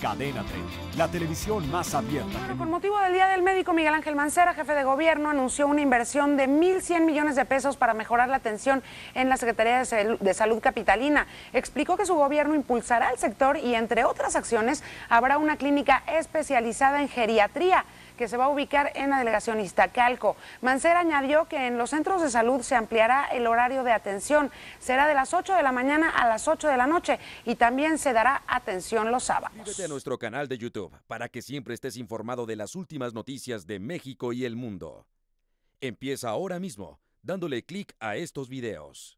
Cadena 30, la televisión más abierta. con motivo del Día del Médico, Miguel Ángel Mancera, jefe de gobierno, anunció una inversión de 1.100 millones de pesos para mejorar la atención en la Secretaría de, de Salud Capitalina. Explicó que su gobierno impulsará el sector y, entre otras acciones, habrá una clínica especializada en geriatría que se va a ubicar en la delegación Iztacalco. Mancera añadió que en los centros de salud se ampliará el horario de atención. Será de las 8 de la mañana a las 8 de la noche y también se dará atención los sábados. Síguete a nuestro canal de YouTube para que siempre estés informado de las últimas noticias de México y el mundo. Empieza ahora mismo dándole clic a estos videos.